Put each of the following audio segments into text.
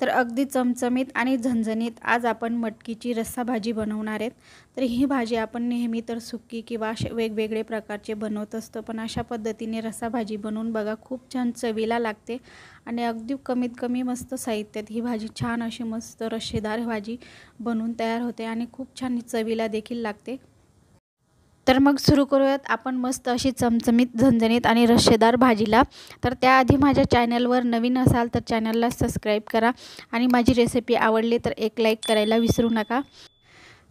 तर अगदी चमचमीत आणि झणझणीत आज आपण मटकीची रस्सा भाजी बनवणार आहेत तर ही भाजी आपण नेहमी तर सुकी किंवा वेगवेगळे प्रकारचे बनवत असतो पण अशा पद्धतीने रस्सा भाजी बनवून बघा खूप छान चवीला लागते आणि अगदी कमीत कमी मस्त साहित्यात ही भाजी छान अशी मस्त रशेदार भाजी बनवून तयार होते आणि खूप छान चवीला देखील लागते तर मग सुरू करूयात आपण मस्त अशी चमचमीत झणझणीत आणि रस्सेदार भाजीला तर त्याआधी माझ्या चॅनलवर नवीन असाल तर चॅनलला सबस्क्राईब करा आणि माझी रेसिपी आवडली तर एक लाईक करायला विसरू नका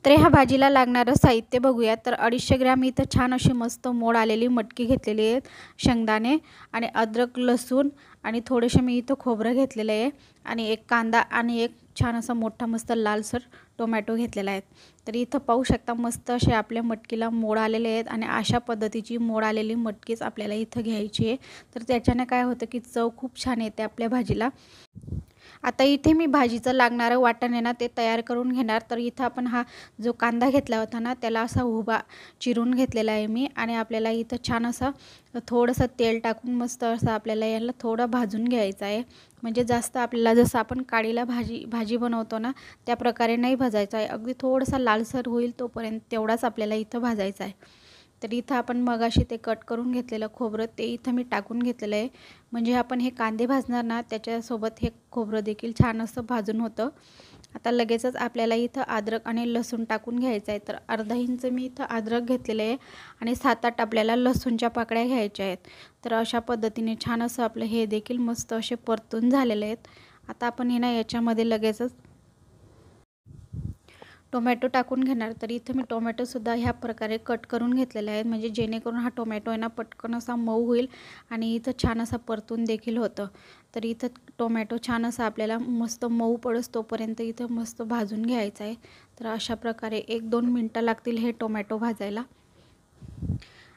तर ह्या भाजीला लागणारं साहित्य बघूयात तर अडीचशे ग्रॅम इथं छान अशी मस्त मोड आलेली मटकी घेतलेली आहेत शेंगदाणे आणि अद्रक लसूण आणि थोडेसे मी इथं खोबरं घेतलेलं आहे आणि एक कांदा आणि एक छान असा मोठा मस्त लालसर टोमॅटो घेतलेला आहे तर इथं पाहू शकता मस्त असे आपल्या मटकीला मोड आलेले आहेत आणि अशा पद्धतीची मोड आलेली मटकीच आपल्याला इथं घ्यायची आहे तर त्याच्याने काय होतं की चव खूप छान येते आपल्या भाजीला आता इथे मी भाजीचं लागणारं वाटण आहे ना ते तयार करून घेणार तर इथं आपण हा जो कांदा घेतला होता ना त्याला असा उभा चिरून घेतलेला आहे मी आणि आपल्याला इथं छान असं थोडंसं तेल टाकून मस्त असं आपल्याला याला थोडं भाजून घ्यायचं आहे म्हणजे जास्त आपल्याला जसं आपण काळीला भाजी भाजी बनवतो ना त्या प्रकारे नाही भाजायचं आहे अगदी थोडासा लालसर होईल तोपर्यंत तेवढाच आपल्याला इथं भाजायचा आहे तर इथं आपण मगाशी ते कट करून घेतलेलं खोबरं ते इथं मी टाकून घेतलेलं आहे म्हणजे आपण हे कांदे भाजणार ना त्याच्यासोबत हे खोबरं देखील छान असं भाजून होतं आता लगेचच आपल्याला इथं अद्रक आणि लसूण टाकून घ्यायचं आहे तर अर्धा इंच मी इथं अद्रक घेतलेलं आहे आणि सात आठ आपल्याला लसूणच्या पाकळ्या घ्यायच्या आहेत तर अशा पद्धतीने छान असं आपलं हे देखील मस्त असे परतून झालेले आहेत आता आपण हे ना याच्यामध्ये लगेचच टोमॅटो टाकून घेणार तर इथे मी टोमॅटोसुद्धा ह्या प्रकारे कट करून घेतलेले आहेत म्हणजे जेणेकरून हा टोमॅटो आहे ना पटकन असा मऊ होईल आणि इथं छान असा परतून देखील होतं तर इथं टोमॅटो छान असा आपल्याला मस्त मऊ पडस तोपर्यंत इथं मस्त भाजून घ्यायचं आहे तर अशा प्रकारे एक दोन मिनटं लागतील हे टोमॅटो भाजायला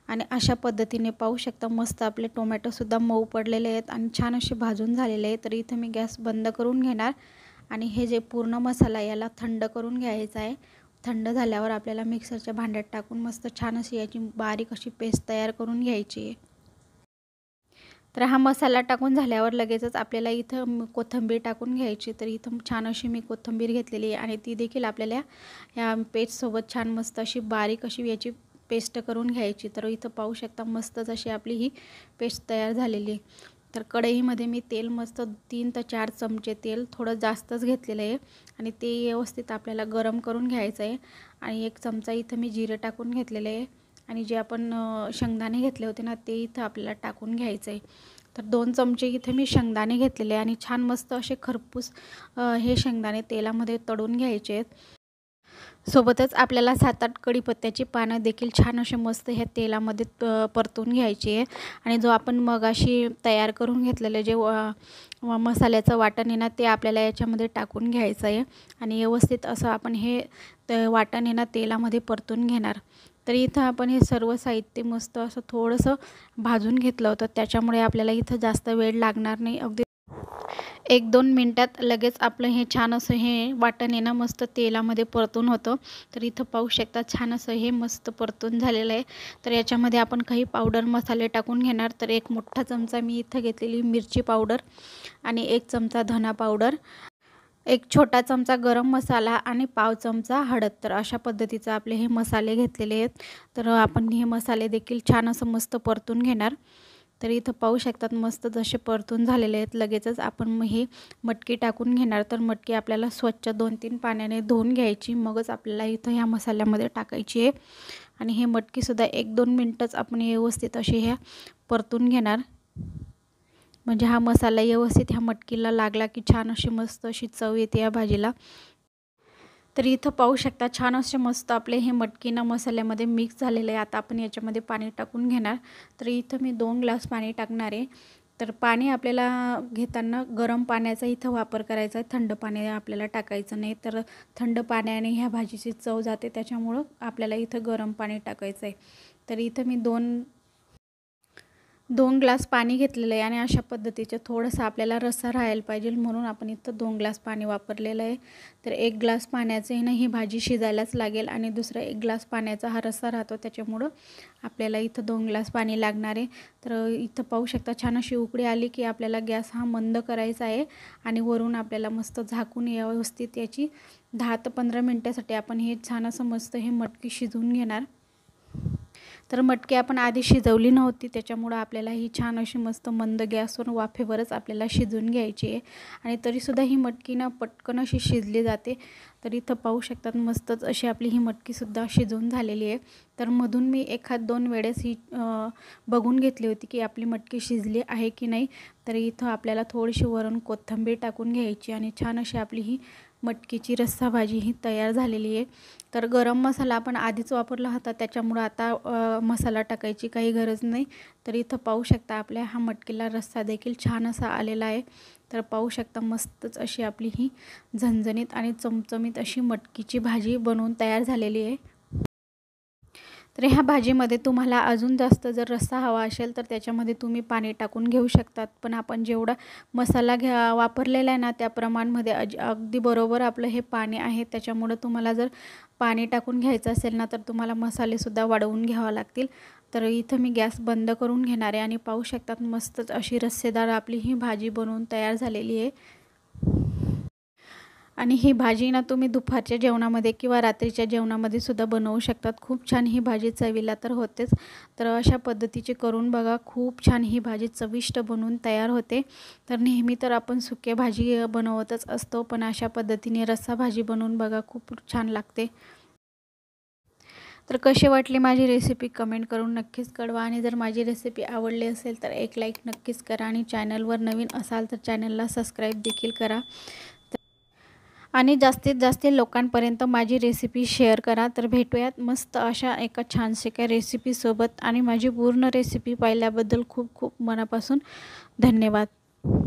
आणि अशा पद्धतीने पाहू शकता मस्त आपले टोमॅटोसुद्धा मऊ पडलेले आहेत आणि छान असे भाजून झालेले आहेत तर इथं मी गॅस बंद करून घेणार आणि हे जे पूर्ण मसाला याला थंड करून घ्यायचा आहे थंड झाल्यावर आपल्याला मिक्सरच्या भांड्यात टाकून मस्त छान अशी याची बारीक अशी पेस्ट तयार करून घ्यायची आहे तर हा मसाला टाकून झाल्यावर लगेचच आपल्याला इथं कोथंबीर टाकून घ्यायची तर इथं छान अशी मी कोथंबीर घेतलेली आहे आणि ती देखील आपल्याला या पेस्टसोबत छान मस्त अशी बारीक अशी याची पेस्ट करून घ्यायची तर इथं पाहू शकता मस्तच अशी आपली ही पेस्ट तयार झालेली तर कढईमध्ये मी तेल मस्त तीन तर चार चमचे तेल थोडं जास्तच घेतलेलं आहे आणि ते व्यवस्थित आपल्याला गरम करून घ्यायचं आहे आणि एक चमचा इथं मी जिरे टाकून घेतलेलं आहे आणि जे आपण शेंगदाणे घेतले होते ना ते इथं आपल्याला टाकून घ्यायचं आहे तर दोन चमचे इथे मी शेंगदाणे घेतलेले आणि छान मस्त असे खरपूस हे शेंगदाणे तेलामध्ये तळून घ्यायचे आहेत सोबतच आपल्याला सात आठ कढीपत्त्याची पानं देखील छान असे मस्त ह्या तेलामध्ये परतून घ्यायची आहे आणि जो आपण मगाशी तयार करून घेतलेलं जे मसाल्याचं वाटण आहे ना ते आपल्याला याच्यामध्ये टाकून घ्यायचं आहे आणि व्यवस्थित असं आपण हे वाटण आहे ना तेलामध्ये परतून घेणार तर इथं आपण हे सर्व साहित्य मस्त असं थोडंसं भाजून घेतलं होतं त्याच्यामुळे आपल्याला इथं जास्त वेळ लागणार नाही अगदी एक दोन मिनटात लगेच आपलं हे छान असं हे वाटण आहे ना मस्त तेलामध्ये परतून होतं तर इथं पाहू शकता छान असं हे मस्त परतून झालेलं आहे तर याच्यामध्ये आपण काही पावडर मसाले टाकून घेणार तर एक मोठा चमचा मी इथं घेतलेली मिरची पावडर आणि एक चमचा धना पावडर एक छोटा चमचा गरम मसाला आणि पाव चमचा हळद तर अशा पद्धतीचं आपले हे मसाले घेतलेले आहेत तर आपण हे मसाले देखील छान असं मस्त परतून घेणार तर इथं पाहू शकतात मस्त जसे परतून झालेले आहेत लगेचच आपण मग हे मटकी टाकून घेणार तर मटकी आपल्याला स्वच्छ दोन तीन पाण्याने धुवून घ्यायची मगच आपल्याला इथं ह्या मसाल्यामध्ये टाकायची आहे आणि हे मटकीसुद्धा एक दोन मिनटंच आपण व्यवस्थित असे ह्या परतून घेणार म्हणजे हा मसाला व्यवस्थित ह्या मटकीला लागला की छान अशी मस्त अशी चव येते या भाजीला तर इथं पाहू शकता छान असे मस्त आपले हे ना मसाल्यामध्ये मिक्स झालेलं आहे आता आपण याच्यामध्ये पाणी टाकून घेणार तर इथं मी दोन ग्लास पाणी टाकणार आहे तर पाणी आपल्याला घेताना गरम पाण्याचा इथं वापर करायचा आहे थंड पाणी आपल्याला टाकायचं नाही तर थंड पाण्याने ह्या भाजीची चव जाते त्याच्यामुळं आपल्याला इथं गरम पाणी टाकायचं आहे तर इथं मी दोन दोन ग्लास पाणी घेतलेलं आहे आणि अशा पद्धतीचं थोडंसं आपल्याला रसा राहायला पाहिजे म्हणून आपण इथं दोन ग्लास पाणी वापरलेलं आहे तर एक ग्लास पाण्याचे ना ही भाजी शिजायलाच लागेल आणि दुसरा एक ग्लास पाण्याचा हा रसा राहतो त्याच्यामुळं आपल्याला इथं दोन ग्लास पाणी लागणार आहे तर इथं पाहू शकता छान अशी उकडी आली की आपल्याला गॅस हा मंद करायचा आहे आणि वरून आपल्याला मस्त झाकून या व्यवस्थित याची दहा ते पंधरा मिनटासाठी आपण हे छान असं मस्त हे मटकी शिजवून घेणार तर मटकी आपण आधी शिजवली नव्हती त्याच्यामुळं आपल्याला ही छान अशी मस्त मंद गॅसवर वाफेवरच आपल्याला शिजून घ्यायची आहे आणि तरीसुद्धा ही मटकी ना पटकन अशी शिजली जाते तर इथं पाहू शकतात मस्तच अशी आपली ही मटकीसुद्धा शिजून झालेली आहे तर मधून मी एखाद दोन वेळेस ही बघून घेतली होती की आपली मटकी शिजली आहे की नाही तर इथं आपल्याला थोडीशी वरून कोथिंबीर टाकून घ्यायची आणि छान अशी आपली ही मटकीची रस्सा भाजी ही तयार झालेली आहे तर गरम मसाला आपण आधीच वापरला होता त्याच्यामुळं आता मसाला टाकायची काही गरज नाही तर इथं पाहू शकता आपल्या हा मटकीला रस्सा देखील छान असा आलेला आहे तर पाहू शकता मस्तच अशी आपली ही झणझणीत आणि चमचमीत अशी मटकीची भाजी बनवून तयार झालेली आहे तर ह्या भाजीमध्ये तुम्हाला अजून जास्त जर रस्सा हवा असेल तर त्याच्यामध्ये तुम्ही पाणी टाकून घेऊ शकतात पण आपण जेवढा मसाला घ्या वापरलेला आहे ना त्या प्रमाणमध्ये अज अगदी बरोबर आपलं हे पाणी आहे त्याच्यामुळं तुम्हाला जर पाणी टाकून घ्यायचं असेल ना तर तुम्हाला मसालेसुद्धा वाढवून घ्यावा लागतील तर इथं मी गॅस बंद करून घेणार आहे आणि पाहू शकतात मस्तच अशी रस्सेदार आपली ही भाजी बनवून तयार झालेली आहे आणि ही भाजी ना तुम्ही दुपारच्या जेवणामध्ये किंवा रात्रीच्या जेवणामध्ये सुद्धा बनवू शकतात खूप छान ही भाजी चवीला तर होतेच तर अशा पद्धतीची करून बघा खूप छान ही भाजी चविष्ट बनवून तयार होते तर नेहमी तर आपण सुके भाजी बनवतच असतो पण अशा पद्धतीने रस्सा भाजी बनवून बघा खूप छान लागते तर कसे वाटली माझी रेसिपी कमेंट करून नक्कीच कळवा आणि जर माझी रेसिपी आवडली असेल तर एक लाईक नक्कीच करा आणि चॅनलवर नवीन असाल तर चॅनलला सबस्क्राईब देखील करा आणि जास्तीत जास्त लोकांपर्यंत माझी रेसिपी शेअर करा तर भेटूयात मस्त अशा एका छानशे काय रेसिपीसोबत आणि माझी पूर्ण रेसिपी पाहिल्याबद्दल खूप खूप मनापासून धन्यवाद